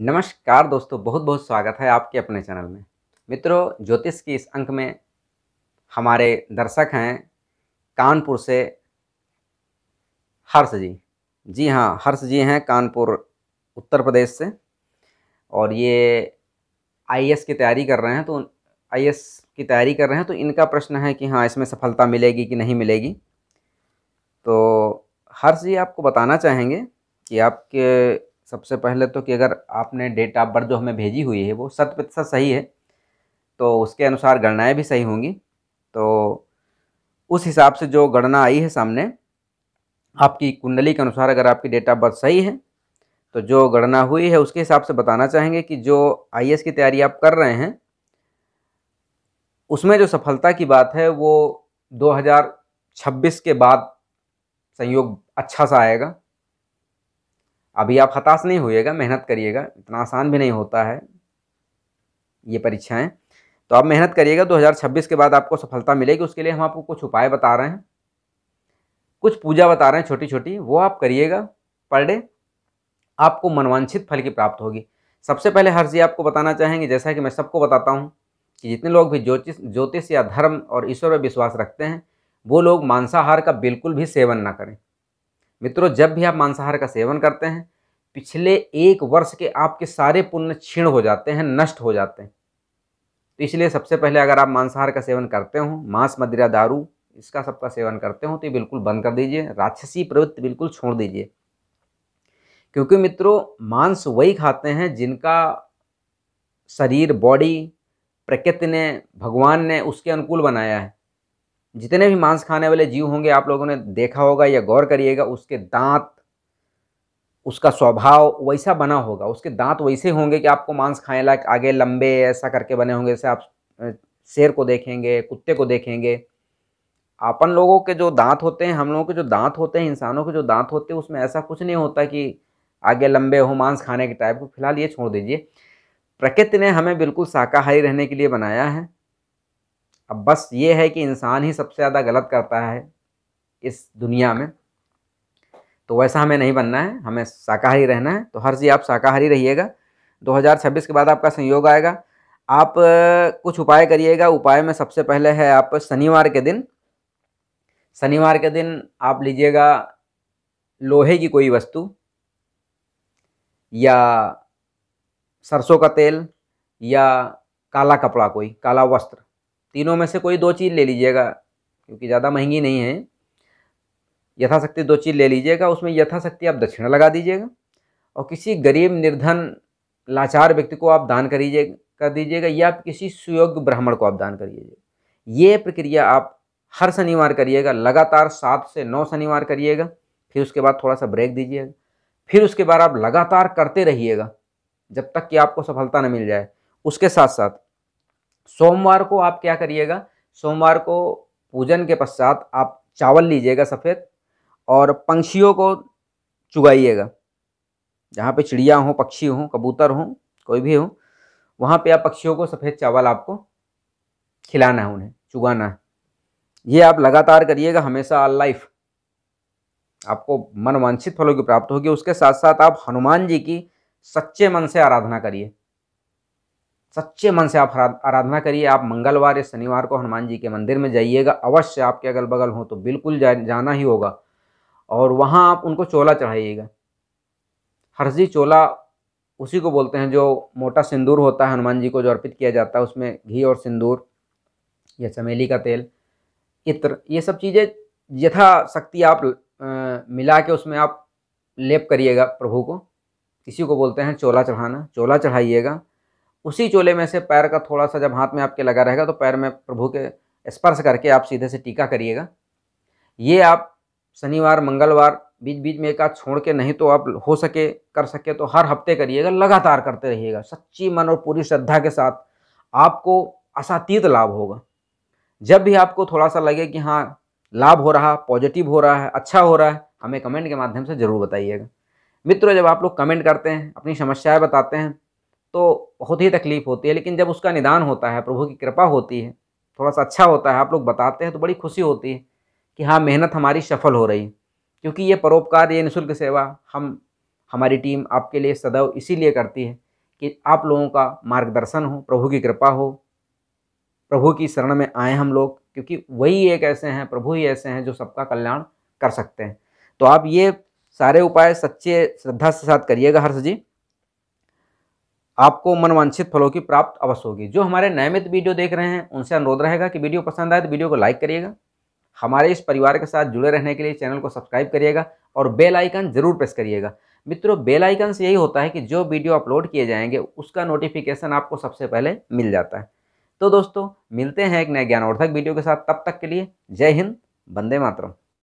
नमस्कार दोस्तों बहुत बहुत स्वागत है आपके अपने चैनल में मित्रों ज्योतिष के इस अंक में हमारे दर्शक हैं कानपुर से हर्ष जी जी हाँ हर्ष जी हैं कानपुर उत्तर प्रदेश से और ये आईएएस की तैयारी कर रहे हैं तो आईएएस की तैयारी कर रहे हैं तो इनका प्रश्न है कि हाँ इसमें सफलता मिलेगी कि नहीं मिलेगी तो हर्ष जी आपको बताना चाहेंगे कि आपके सबसे पहले तो कि अगर आपने डेट ऑफ बर्थ जो हमें भेजी हुई है वो शत प्रतिशत सही है तो उसके अनुसार गणनाएँ भी सही होंगी तो उस हिसाब से जो गणना आई है सामने आपकी कुंडली के अनुसार अगर आपकी डेट ऑफ बर्थ सही है तो जो गणना हुई है उसके हिसाब से बताना चाहेंगे कि जो आई की तैयारी आप कर रहे हैं उसमें जो सफलता की बात है वो 2026 के बाद संयोग अच्छा सा आएगा अभी आप हताश नहीं होइएगा मेहनत करिएगा इतना आसान भी नहीं होता है ये परीक्षाएं तो आप मेहनत करिएगा 2026 के बाद आपको सफलता मिलेगी उसके लिए हम आपको कुछ उपाय बता रहे हैं कुछ पूजा बता रहे हैं छोटी छोटी वो आप करिएगा पर डे आपको मनवांछित फल की प्राप्त होगी सबसे पहले हर जी आपको बताना चाहेंगे जैसा कि मैं सबको बताता हूँ कि जितने लोग भी ज्योतिष ज्योतिष या धर्म और ईश्वर पर विश्वास रखते हैं वो लोग मांसाहार का बिल्कुल भी सेवन ना करें मित्रों जब भी आप मांसाहार का सेवन करते हैं पिछले एक वर्ष के आपके सारे पुण्य क्षीण हो जाते हैं नष्ट हो जाते हैं तो इसलिए सबसे पहले अगर आप मांसाहार का सेवन करते हो मांस मदिरा दारू इसका सबका सेवन करते हो तो ये बिल्कुल बंद कर दीजिए राक्षसी प्रवृत्ति बिल्कुल छोड़ दीजिए क्योंकि मित्रों मांस वही खाते हैं जिनका शरीर बॉडी प्रकृति ने भगवान ने उसके अनुकूल बनाया है जितने भी मांस खाने वाले जीव होंगे आप लोगों ने देखा होगा या गौर करिएगा उसके दांत उसका स्वभाव वैसा बना होगा उसके दांत वैसे होंगे कि आपको मांस खाने लायक आगे लंबे ऐसा करके बने होंगे जैसे आप शेर को देखेंगे कुत्ते को देखेंगे अपन लोगों के जो दांत होते हैं हम लोगों के जो दांत होते हैं इंसानों के जो दांत होते हैं उसमें ऐसा कुछ नहीं होता कि आगे लंबे हो मांस खाने के टाइप को फिलहाल ये छोड़ दीजिए प्रकृति ने हमें बिल्कुल शाकाहारी रहने के लिए बनाया है अब बस ये है कि इंसान ही सबसे ज़्यादा गलत करता है इस दुनिया में तो वैसा हमें नहीं बनना है हमें शाकाहारी रहना है तो हर जी आप शाकाहारी रहिएगा 2026 के बाद आपका संयोग आएगा आप कुछ उपाय करिएगा उपाय में सबसे पहले है आप शनिवार के दिन शनिवार के दिन आप लीजिएगा लोहे की कोई वस्तु या सरसों का तेल या काला कपड़ा कोई काला वस्त्र तीनों में से कोई दो चीज़ ले लीजिएगा क्योंकि ज़्यादा महंगी नहीं है यथाशक्ति दो चीज़ ले लीजिएगा उसमें यथाशक्ति आप दक्षिणा लगा दीजिएगा और किसी गरीब निर्धन लाचार व्यक्ति को आप दान करीजिए कर दीजिएगा या किसी सुयोग्य ब्राह्मण को आप दान करिएगा ये प्रक्रिया आप हर शनिवार करिएगा लगातार सात से नौ शनिवार करिएगा फिर उसके बाद थोड़ा सा ब्रेक दीजिएगा फिर उसके बाद आप लगातार करते रहिएगा जब तक कि आपको सफलता न मिल जाए उसके साथ साथ सोमवार को आप क्या करिएगा सोमवार को पूजन के पश्चात आप चावल लीजिएगा सफ़ेद और पंक्षियों को चुगाइएगा जहाँ पे चिड़िया हो पक्षी हो कबूतर हो कोई भी हो वहाँ पे आप पक्षियों को सफ़ेद चावल आपको खिलाना है उन्हें चुगाना है ये आप लगातार करिएगा हमेशा ऑल लाइफ आपको मनवांछित फलों की प्राप्त होगी उसके साथ साथ आप हनुमान जी की सच्चे मन से आराधना करिए सच्चे मन से आप आराधना करिए आप मंगलवार या शनिवार को हनुमान जी के मंदिर में जाइएगा अवश्य आपके अगल बगल हो तो बिल्कुल जा, जाना ही होगा और वहाँ आप उनको चोला चढ़ाइएगा हरजी चोला उसी को बोलते हैं जो मोटा सिंदूर होता है हनुमान जी को जो अर्पित किया जाता है उसमें घी और सिंदूर या चमेली का तेल इत्र ये सब चीज़ें यथाशक्ति आप आ, मिला के उसमें आप लेप करिएगा प्रभु को इसी को बोलते हैं चोला चढ़ाना चोला चढ़ाइएगा उसी चोले में से पैर का थोड़ा सा जब हाथ में आपके लगा रहेगा तो पैर में प्रभु के स्पर्श करके आप सीधे से टीका करिएगा ये आप शनिवार मंगलवार बीच बीच में एक आध छोड़ के नहीं तो आप हो सके कर सके तो हर हफ्ते करिएगा लगातार करते रहिएगा सच्ची मन और पूरी श्रद्धा के साथ आपको असातीत लाभ होगा जब भी आपको थोड़ा सा लगे कि हाँ लाभ हो रहा पॉजिटिव हो रहा है अच्छा हो रहा है हमें कमेंट के माध्यम से ज़रूर बताइएगा मित्रों जब आप लोग कमेंट करते हैं अपनी समस्याएं बताते हैं तो बहुत ही तकलीफ़ होती है लेकिन जब उसका निदान होता है प्रभु की कृपा होती है थोड़ा सा अच्छा होता है आप लोग बताते हैं तो बड़ी खुशी होती है कि हाँ मेहनत हमारी सफल हो रही क्योंकि ये परोपकार ये निःशुल्क सेवा हम हमारी टीम आपके लिए सदैव इसीलिए करती है कि आप लोगों का मार्गदर्शन हो प्रभु की कृपा हो प्रभु की शरण में आए हम लोग क्योंकि वही एक ऐसे हैं प्रभु ही ऐसे हैं जो सबका कल्याण कर सकते हैं तो आप ये सारे उपाय सच्चे श्रद्धा से साथ करिएगा हर्ष जी आपको मनवांछित फलों की प्राप्त अवश्य होगी जो हमारे नियमित वीडियो देख रहे हैं उनसे अनुरोध रहेगा कि वीडियो पसंद आए तो वीडियो को लाइक करिएगा हमारे इस परिवार के साथ जुड़े रहने के लिए चैनल को सब्सक्राइब करिएगा और बेल आइकन जरूर प्रेस करिएगा मित्रों बेल आइकन से यही होता है कि जो वीडियो अपलोड किए जाएंगे उसका नोटिफिकेशन आपको सबसे पहले मिल जाता है तो दोस्तों मिलते हैं एक नए ज्ञानवर्धक वीडियो के साथ तब तक के लिए जय हिंद वंदे मातरम